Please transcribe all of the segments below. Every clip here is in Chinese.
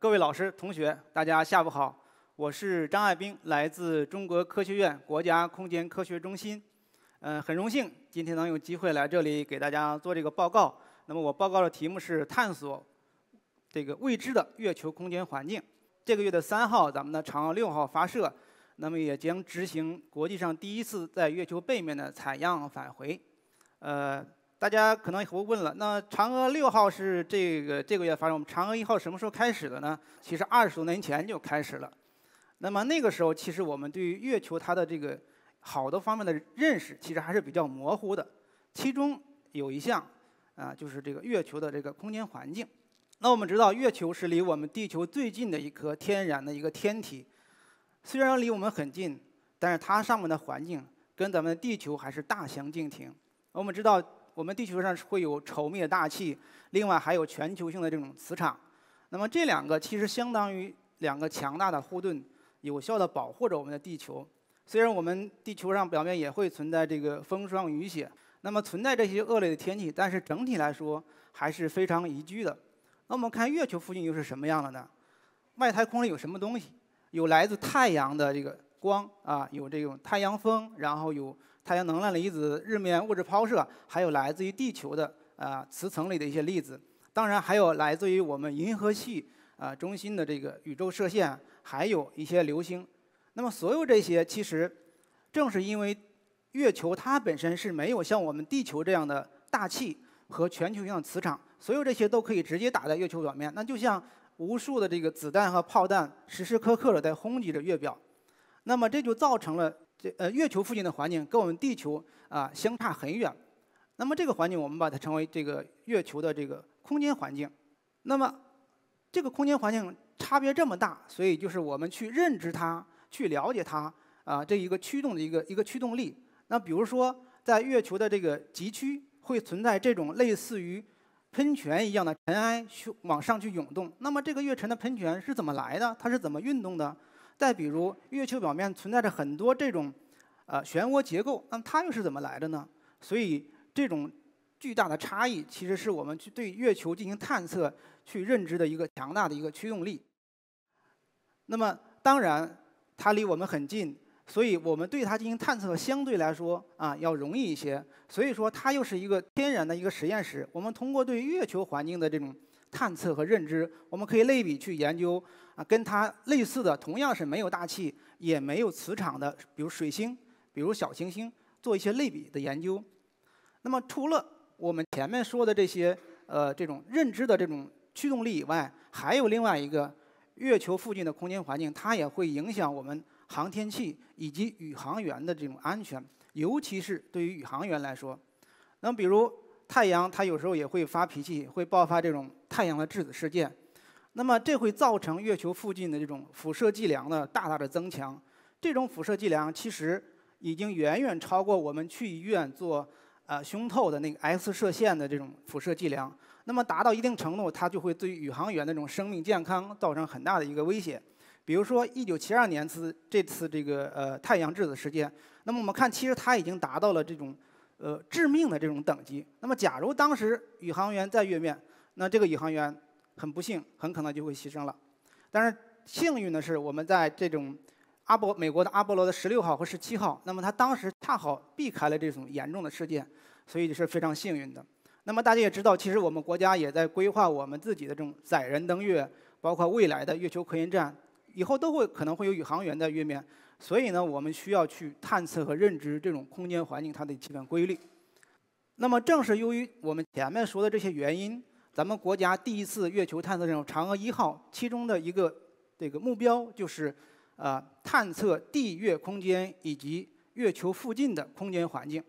各位老师、同学，大家下午好，我是张爱兵，来自中国科学院国家空间科学中心。嗯，很荣幸今天能有机会来这里给大家做这个报告。那么我报告的题目是探索这个未知的月球空间环境。这个月的三号，咱们的嫦娥六号发射，那么也将执行国际上第一次在月球背面的采样返回。呃。大家可能会问了，那嫦娥六号是这个这个月发生？我们嫦娥一号什么时候开始的呢？其实二十多年前就开始了。那么那个时候，其实我们对于月球它的这个好多方面的认识，其实还是比较模糊的。其中有一项啊，就是这个月球的这个空间环境。那我们知道，月球是离我们地球最近的一颗天然的一个天体。虽然离我们很近，但是它上面的环境跟咱们地球还是大相径庭。我们知道。我们地球上会有稠密的大气，另外还有全球性的这种磁场，那么这两个其实相当于两个强大的护盾，有效的保护着我们的地球。虽然我们地球上表面也会存在这个风霜雨雪，那么存在这些恶劣的天气，但是整体来说还是非常宜居的。那我们看月球附近又是什么样的呢？外太空里有什么东西？有来自太阳的这个光啊，有这种太阳风，然后有。太阳能量离子、日面物质抛射，还有来自于地球的啊磁层里的一些粒子，当然还有来自于我们银河系啊中心的这个宇宙射线，还有一些流星。那么所有这些，其实正是因为月球它本身是没有像我们地球这样的大气和全球性的磁场，所有这些都可以直接打在月球表面。那就像无数的这个子弹和炮弹时时刻刻的在轰击着月表，那么这就造成了。这呃，月球附近的环境跟我们地球啊相差很远，那么这个环境我们把它称为这个月球的这个空间环境。那么这个空间环境差别这么大，所以就是我们去认知它、去了解它啊，这一个驱动的一个一个驱动力。那比如说，在月球的这个极区会存在这种类似于喷泉一样的尘埃去往上去涌动，那么这个月尘的喷泉是怎么来的？它是怎么运动的？再比如，月球表面存在着很多这种，呃，漩涡结构，那么它又是怎么来的呢？所以，这种巨大的差异其实是我们去对月球进行探测、去认知的一个强大的一个驱动力。那么，当然它离我们很近，所以我们对它进行探测相对来说啊要容易一些。所以说，它又是一个天然的一个实验室。我们通过对月球环境的这种探测和认知，我们可以类比去研究。啊，跟它类似的，同样是没有大气、也没有磁场的，比如水星，比如小行星，做一些类比的研究。那么，除了我们前面说的这些，呃，这种认知的这种驱动力以外，还有另外一个，月球附近的空间环境，它也会影响我们航天器以及宇航员的这种安全，尤其是对于宇航员来说。那么，比如太阳，它有时候也会发脾气，会爆发这种太阳的质子事件。那么这会造成月球附近的这种辐射剂量呢大大的增强，这种辐射剂量其实已经远远超过我们去医院做呃胸透的那个 X 射线的这种辐射剂量。那么达到一定程度，它就会对宇航员那种生命健康造成很大的一个威胁。比如说一九七二年次这次这个呃太阳质子事件，那么我们看其实它已经达到了这种呃致命的这种等级。那么假如当时宇航员在月面，那这个宇航员。很不幸，很可能就会牺牲了。但是幸运的是，我们在这种阿波美国的阿波罗的十六号和十七号，那么他当时恰好避开了这种严重的事件，所以是非常幸运的。那么大家也知道，其实我们国家也在规划我们自己的这种载人登月，包括未来的月球科研站，以后都会可能会有宇航员在月面，所以呢，我们需要去探测和认知这种空间环境它的基本规律。那么正是由于我们前面说的这些原因。咱们国家第一次月球探测任务“嫦娥一号”其中的一个这个目标就是，呃，探测地月空间以及月球附近的空间环境。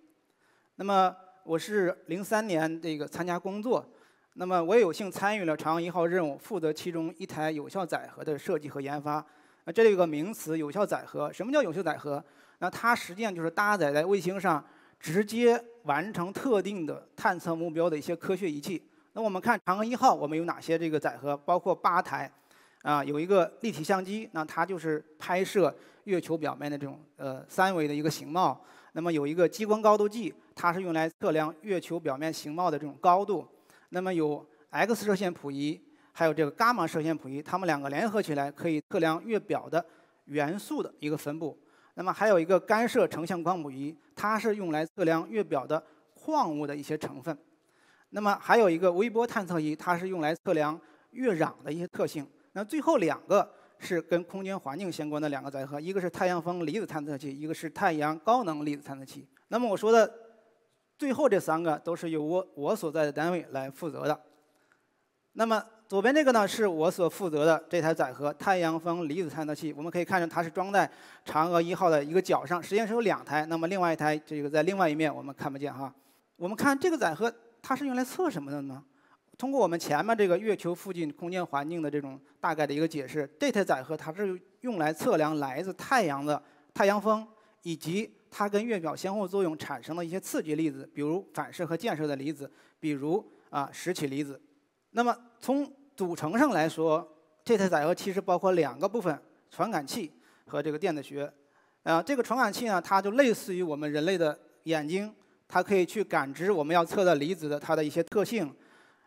那么我是零三年这个参加工作，那么我也有幸参与了“嫦娥一号”任务，负责其中一台有效载荷的设计和研发。那这里有个名词“有效载荷”，什么叫有效载荷？那它实际上就是搭载在卫星上，直接完成特定的探测目标的一些科学仪器。我们看嫦娥一号，我们有哪些这个载荷？包括八台，啊，有一个立体相机，那它就是拍摄月球表面的这种呃三维的一个形貌。那么有一个激光高度计，它是用来测量月球表面形貌的这种高度。那么有 X 射线谱仪，还有这个伽马射线谱仪，它们两个联合起来可以测量月表的元素的一个分布。那么还有一个干涉成像光谱仪，它是用来测量月表的矿物的一些成分。那么还有一个微波探测仪，它是用来测量月壤的一些特性。那最后两个是跟空间环境相关的两个载荷，一个是太阳风离子探测器，一个是太阳高能粒子探测器。那么我说的最后这三个都是由我我所在的单位来负责的。那么左边这个呢，是我所负责的这台载荷太阳风离子探测器。我们可以看到它是装在嫦娥一号的一个角上，实际上是有两台，那么另外一台这个在另外一面我们看不见哈。我们看这个载荷。它是用来测什么的呢？通过我们前面这个月球附近空间环境的这种大概的一个解释，DAT 载荷它是用来测量来自太阳的太阳风，以及它跟月表相互作用产生的一些刺激粒子，比如反射和溅射的离子，比如啊拾起离子。那么从组成上来说，DAT 载荷其实包括两个部分：传感器和这个电子学。啊，这个传感器呢，它就类似于我们人类的眼睛。它可以去感知我们要测的离子的它的一些特性，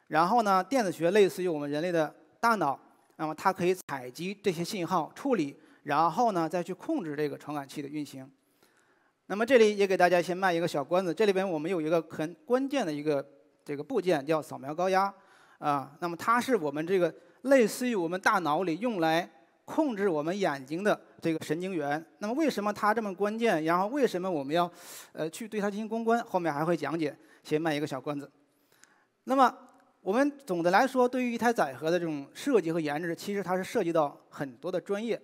然后呢，电子学类似于我们人类的大脑，那么它可以采集这些信号处理，然后呢再去控制这个传感器的运行。那么这里也给大家先卖一个小关子，这里边我们有一个很关键的一个这个部件叫扫描高压啊，那么它是我们这个类似于我们大脑里用来。控制我们眼睛的这个神经元，那么为什么它这么关键？然后为什么我们要，呃，去对它进行攻关？后面还会讲解，先卖一个小关子。那么我们总的来说，对于一台载荷的这种设计和研制，其实它是涉及到很多的专业。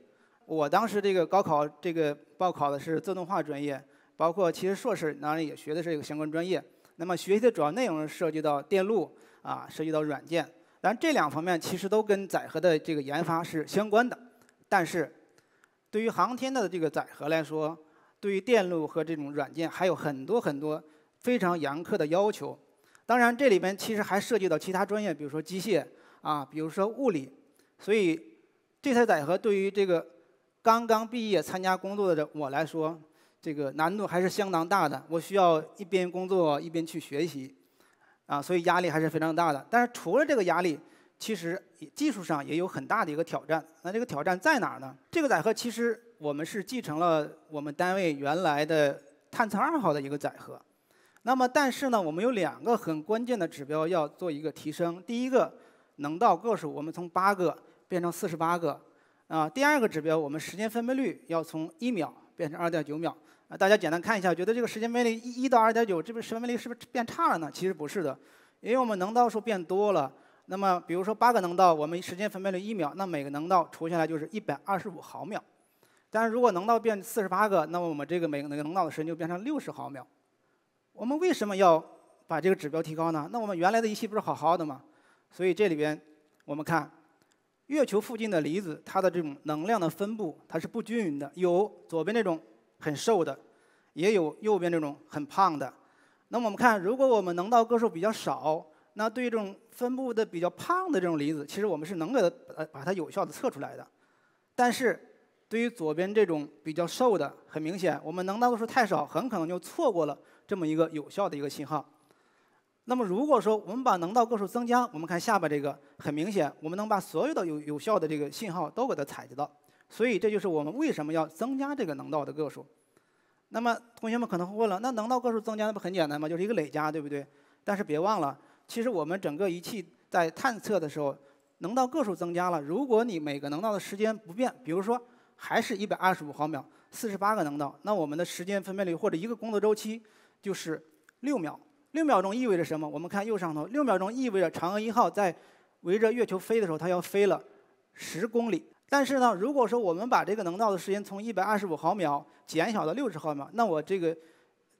我当时这个高考这个报考的是自动化专业，包括其实硕士当然也学的是一个相关专业。那么学习的主要内容涉及到电路啊，涉及到软件，但这两方面其实都跟载荷的这个研发是相关的。但是，对于航天的这个载荷来说，对于电路和这种软件，还有很多很多非常严苛的要求。当然，这里边其实还涉及到其他专业，比如说机械啊，比如说物理。所以，这台载荷对于这个刚刚毕业参加工作的我来说，这个难度还是相当大的。我需要一边工作一边去学习，啊，所以压力还是非常大的。但是除了这个压力，其实技术上也有很大的一个挑战。那这个挑战在哪儿呢？这个载荷其实我们是继承了我们单位原来的探测二号的一个载荷。那么，但是呢，我们有两个很关键的指标要做一个提升。第一个，能到个数我们从八个变成四十八个啊。第二个指标，我们时间分辨率要从一秒变成二点九秒啊。大家简单看一下，觉得这个时间分辨率一到二点九，这个时间分辨率是不是变差了呢？其实不是的，因为我们能到数变多了。那么，比如说八个能道，我们时间分配了一秒，那每个能道除下来就是一百二十五毫秒。但是如果能道变四十八个，那么我们这个每个能道的时间就变成六十毫秒。我们为什么要把这个指标提高呢？那我们原来的仪器不是好好的吗？所以这里边我们看，月球附近的离子它的这种能量的分布它是不均匀的，有左边这种很瘦的，也有右边这种很胖的。那我们看，如果我们能道个数比较少。那对于这种分布的比较胖的这种离子，其实我们是能给它呃把它有效的测出来的。但是对于左边这种比较瘦的，很明显，我们能到的数太少，很可能就错过了这么一个有效的一个信号。那么如果说我们把能到个数增加，我们看下边这个，很明显，我们能把所有的有有效的这个信号都给它采集到。所以这就是我们为什么要增加这个能到的个数。那么同学们可能会问了，那能到个数增加那不很简单吗？就是一个累加，对不对？但是别忘了。其实我们整个仪器在探测的时候，能道个数增加了。如果你每个能道的时间不变，比如说还是一百二十五毫秒，四十八个能道，那我们的时间分辨率或者一个工作周期就是六秒。六秒钟意味着什么？我们看右上头，六秒钟意味着嫦娥一号在围着月球飞的时候，它要飞了十公里。但是呢，如果说我们把这个能道的时间从一百二十五毫秒减小到六十毫秒，那我这个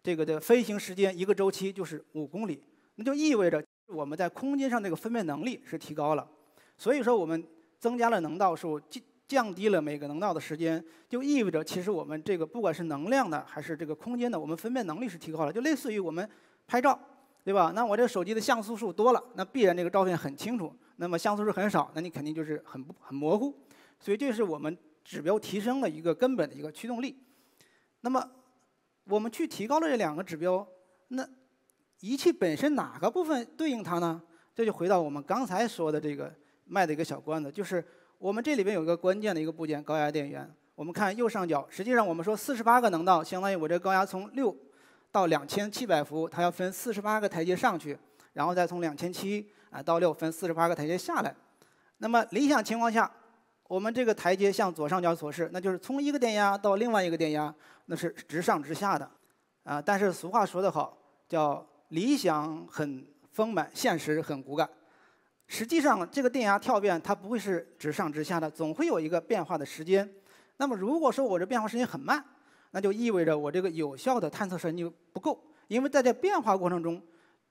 这个的飞行时间一个周期就是五公里，那就意味着。我们在空间上这个分辨能力是提高了，所以说我们增加了能道数，降降低了每个能道的时间，就意味着其实我们这个不管是能量的还是这个空间的，我们分辨能力是提高了，就类似于我们拍照，对吧？那我这手机的像素数多了，那必然这个照片很清楚；那么像素数很少，那你肯定就是很很模糊。所以这是我们指标提升的一个根本的一个驱动力。那么我们去提高了这两个指标，那。仪器本身哪个部分对应它呢？这就回到我们刚才说的这个卖的一个小关子，就是我们这里边有一个关键的一个部件——高压电源。我们看右上角，实际上我们说四十八个能道，相当于我这高压从六到两千七百伏，它要分四十八个台阶上去，然后再从两千七啊到六分四十八个台阶下来。那么理想情况下，我们这个台阶向左上角所示，那就是从一个电压到另外一个电压，那是直上直下的啊。但是俗话说得好，叫理想很丰满，现实很骨感。实际上，这个电压跳变它不会是直上直下的，总会有一个变化的时间。那么，如果说我这变化时间很慢，那就意味着我这个有效的探测时间不够，因为在这变化过程中，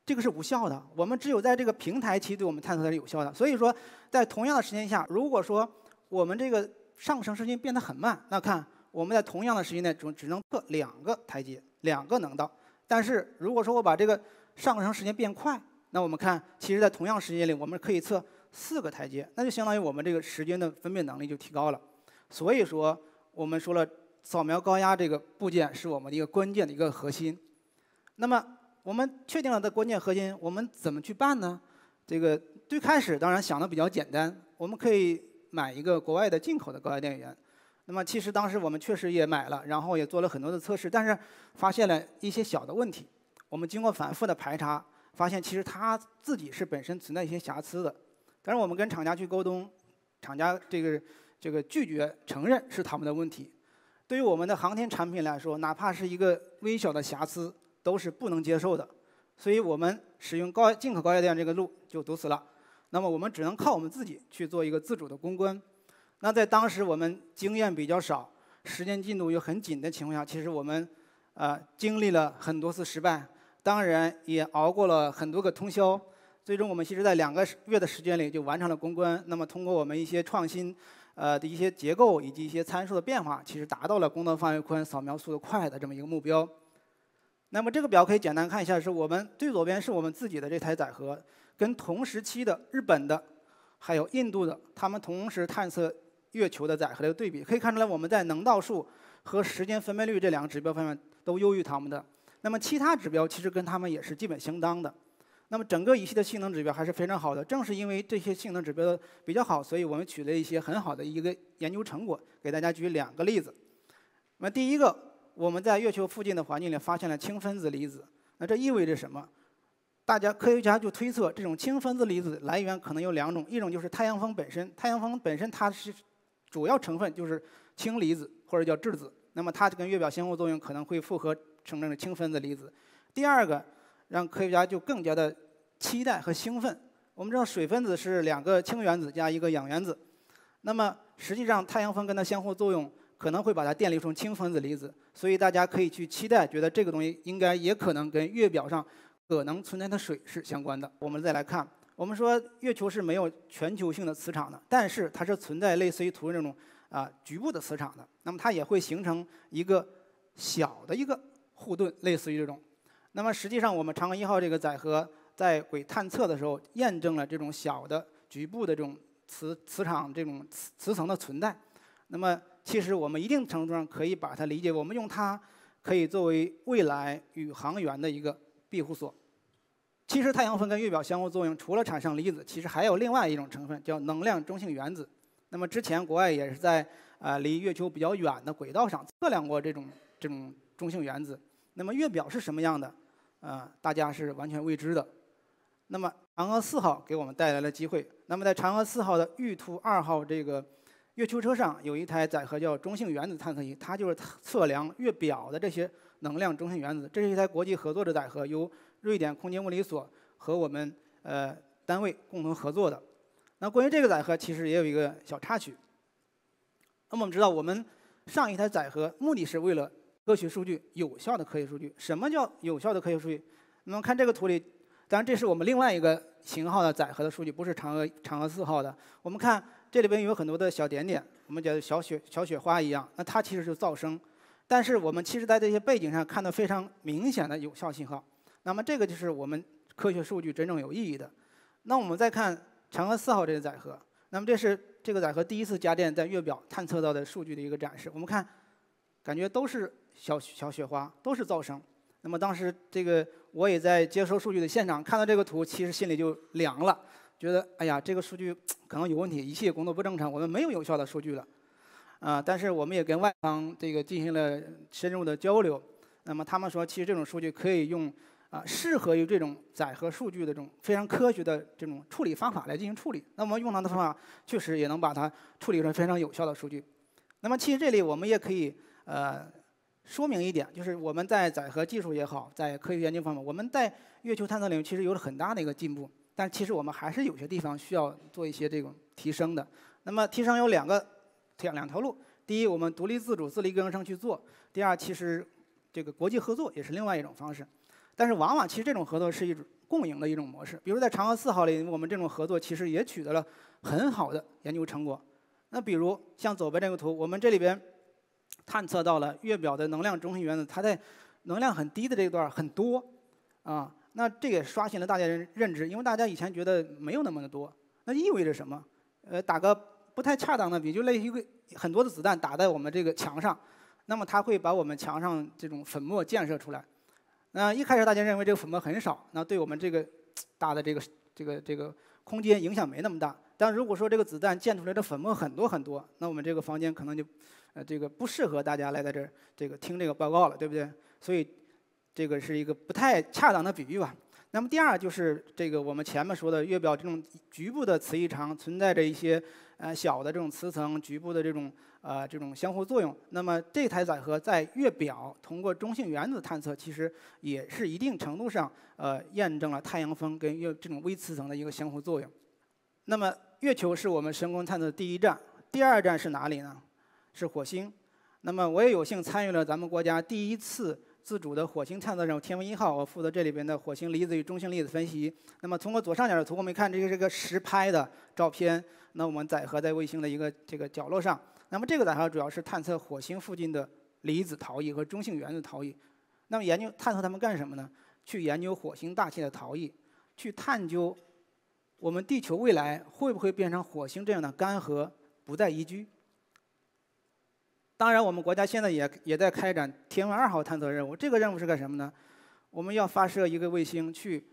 这个是无效的。我们只有在这个平台期对我们探测是有效的。所以说，在同样的时间下，如果说我们这个上升时间变得很慢，那看我们在同样的时间内只只能测两个台阶，两个能道。但是如果说我把这个上升时间变快，那我们看，其实，在同样时间里，我们可以测四个台阶，那就相当于我们这个时间的分辨能力就提高了。所以说，我们说了，扫描高压这个部件是我们的一个关键的一个核心。那么，我们确定了的关键核心，我们怎么去办呢？这个最开始当然想的比较简单，我们可以买一个国外的进口的高压电源。那么其实当时我们确实也买了，然后也做了很多的测试，但是发现了一些小的问题。我们经过反复的排查，发现其实它自己是本身存在一些瑕疵的。但是我们跟厂家去沟通，厂家这个这个拒绝承认是他们的问题。对于我们的航天产品来说，哪怕是一个微小的瑕疵都是不能接受的。所以我们使用高进口高压电这个路就堵死了。那么我们只能靠我们自己去做一个自主的攻关。那在当时我们经验比较少，时间进度又很紧的情况下，其实我们，呃，经历了很多次失败，当然也熬过了很多个通宵。最终我们其实，在两个月的时间里就完成了攻关。那么通过我们一些创新，呃的一些结构以及一些参数的变化，其实达到了工作范围宽、扫描速度快的这么一个目标。那么这个表可以简单看一下，是我们最左边是我们自己的这台载荷，跟同时期的日本的，还有印度的，他们同时探测。月球的载荷的对比可以看出来，我们在能道数和时间分辨率这两个指标方面都优于他们的。那么其他指标其实跟他们也是基本相当的。那么整个仪器的性能指标还是非常好的。正是因为这些性能指标比较好，所以我们取得一些很好的一个研究成果。给大家举两个例子。那第一个，我们在月球附近的环境里发现了氢分子离子。那这意味着什么？大家科学家就推测，这种氢分子离子来源可能有两种，一种就是太阳风本身，太阳风本身它是。主要成分就是氢离子或者叫质子，那么它就跟月表相互作用，可能会复合成那个氢分子离子。第二个让科学家就更加的期待和兴奋。我们知道水分子是两个氢原子加一个氧原子，那么实际上太阳风跟它相互作用，可能会把它电离成氢分子离子，所以大家可以去期待，觉得这个东西应该也可能跟月表上可能存在的水是相关的。我们再来看。我们说月球是没有全球性的磁场的，但是它是存在类似于图这种啊局部的磁场的，那么它也会形成一个小的一个护盾，类似于这种。那么实际上，我们嫦娥一号这个载荷在轨探测的时候，验证了这种小的局部的这种磁磁场这种磁磁层的存在。那么其实我们一定程度上可以把它理解，我们用它可以作为未来宇航员的一个庇护所。其实太阳风跟月表相互作用，除了产生离子，其实还有另外一种成分，叫能量中性原子。那么之前国外也是在啊离月球比较远的轨道上测量过这种这种中性原子。那么月表是什么样的？啊，大家是完全未知的。那么嫦娥四号给我们带来了机会。那么在嫦娥四号的玉兔二号这个月球车上有一台载荷叫中性原子探测仪，它就是测量月表的这些能量中性原子。这是一台国际合作的载荷，由瑞典空间物理所和我们呃单位共同合作的。那关于这个载荷，其实也有一个小插曲。那么我们知道，我们上一台载荷目的是为了科学数据有效的科学数据。什么叫有效的科学数据？那么看这个图里，当然这是我们另外一个型号的载荷的数据，不是嫦娥嫦娥四号的。我们看这里边有很多的小点点，我们叫小雪小雪花一样。那它其实是噪声，但是我们其实在这些背景上看到非常明显的有效信号。那么这个就是我们科学数据真正有意义的。那我们再看嫦娥四号这个载荷，那么这是这个载荷第一次加电在月表探测到的数据的一个展示。我们看，感觉都是小小雪花，都是噪声。那么当时这个我也在接收数据的现场看到这个图，其实心里就凉了，觉得哎呀，这个数据可能有问题，仪器工作不正常，我们没有有效的数据了。啊，但是我们也跟外方这个进行了深入的交流，那么他们说其实这种数据可以用。啊，适合于这种载荷数据的这种非常科学的这种处理方法来进行处理。那么用它的方法，确实也能把它处理成非常有效的数据。那么，其实这里我们也可以呃说明一点，就是我们在载荷技术也好，在科学研究方面，我们在月球探测领域其实有了很大的一个进步。但其实我们还是有些地方需要做一些这种提升的。那么，提升有两个两两条路：第一，我们独立自主、自力更生去做；第二，其实这个国际合作也是另外一种方式。但是往往其实这种合作是一种共赢的一种模式，比如在嫦娥四号里，我们这种合作其实也取得了很好的研究成果。那比如像左边这个图，我们这里边探测到了月表的能量中心原子，它在能量很低的这段很多啊。那这也刷新了大家认认知，因为大家以前觉得没有那么的多。那意味着什么？呃，打个不太恰当的比，就类似于很多的子弹打在我们这个墙上，那么它会把我们墙上这种粉末溅射出来。那一开始大家认为这个粉末很少，那对我们这个 大的这个这个这个空间影响没那么大。但如果说这个子弹溅出来的粉末很多很多，那我们这个房间可能就，呃，这个不适合大家来在这儿这个听这个报告了，对不对？所以这个是一个不太恰当的比喻吧。那么第二就是这个我们前面说的月表这种局部的磁异常存在着一些呃小的这种磁层局部的这种呃这种相互作用。那么这台载荷在月表通过中性原子探测，其实也是一定程度上呃验证了太阳风跟月这种微磁层的一个相互作用。那么月球是我们神空探测的第一站，第二站是哪里呢？是火星。那么我也有幸参与了咱们国家第一次。自主的火星探测任务“天文一号”，我负责这里边的火星离子与中性粒子分析。那么，通过左上角的图，我们看这个是个实拍的照片。那我们载荷在卫星的一个这个角落上。那么，这个载荷主要是探测火星附近的离子逃逸和中性原子逃逸。那么，研究探测它们干什么呢？去研究火星大气的逃逸，去探究我们地球未来会不会变成火星这样的干涸、不再宜居。当然，我们国家现在也也在开展天文二号探测任务。这个任务是干什么呢？我们要发射一个卫星去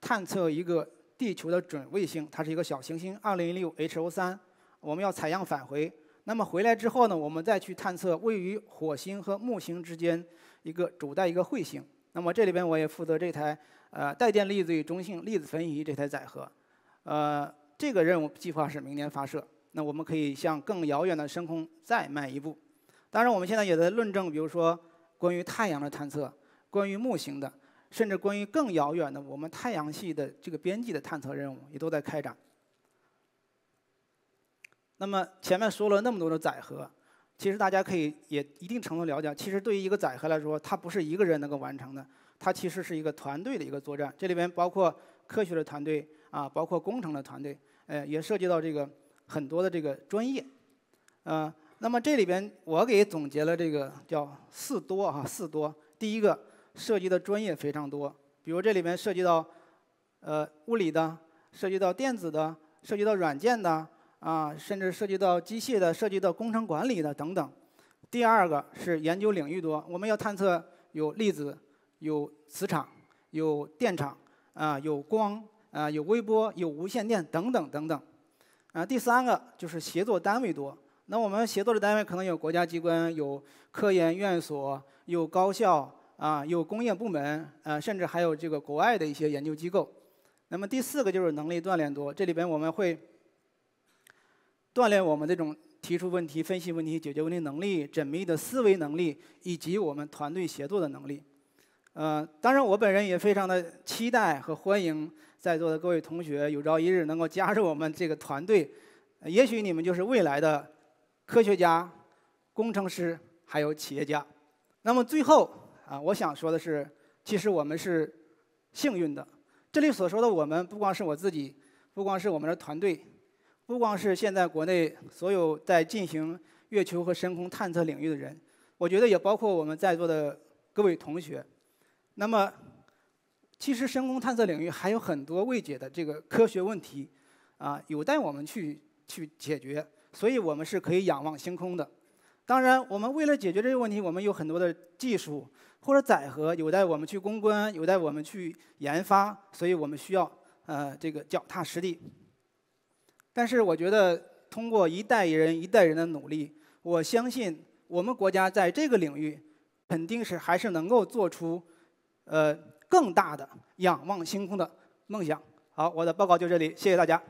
探测一个地球的准卫星，它是一个小行星 2016HO3。我们要采样返回。那么回来之后呢，我们再去探测位于火星和木星之间一个主带一个彗星。那么这里边我也负责这台呃带电粒子与中性粒子分离这台载荷。呃，这个任务计划是明年发射。那我们可以向更遥远的深空再迈一步。当然，我们现在也在论证，比如说关于太阳的探测，关于木星的，甚至关于更遥远的我们太阳系的这个边际的探测任务，也都在开展。那么前面说了那么多的载荷，其实大家可以也一定程度了解，其实对于一个载荷来说，它不是一个人能够完成的，它其实是一个团队的一个作战，这里边包括科学的团队啊，包括工程的团队，呃，也涉及到这个很多的这个专业，啊。那么这里边我给总结了这个叫四多啊四多，第一个涉及的专业非常多，比如这里边涉及到，呃物理的，涉及到电子的，涉及到软件的，啊甚至涉及到机械的，涉及到工程管理的等等。第二个是研究领域多，我们要探测有粒子，有磁场，有电场，啊有光，啊有微波，有无线电等等等等。啊第三个就是协作单位多。那我们协作的单位可能有国家机关，有科研院所，有高校，啊，有工业部门，啊，甚至还有这个国外的一些研究机构。那么第四个就是能力锻炼多，这里边我们会锻炼我们这种提出问题、分析问题、解决问题能力、缜密的思维能力以及我们团队协作的能力。呃，当然我本人也非常的期待和欢迎在座的各位同学有朝一日能够加入我们这个团队，也许你们就是未来的。科学家、工程师还有企业家，那么最后啊，我想说的是，其实我们是幸运的。这里所说的我们，不光是我自己，不光是我们的团队，不光是现在国内所有在进行月球和深空探测领域的人，我觉得也包括我们在座的各位同学。那么，其实深空探测领域还有很多未解的这个科学问题，啊，有待我们去去解决。所以，我们是可以仰望星空的。当然，我们为了解决这些问题，我们有很多的技术或者载荷有待我们去攻关，有待我们去研发。所以我们需要呃，这个脚踏实地。但是，我觉得通过一代人一代人的努力，我相信我们国家在这个领域肯定是还是能够做出呃更大的仰望星空的梦想。好，我的报告就这里，谢谢大家。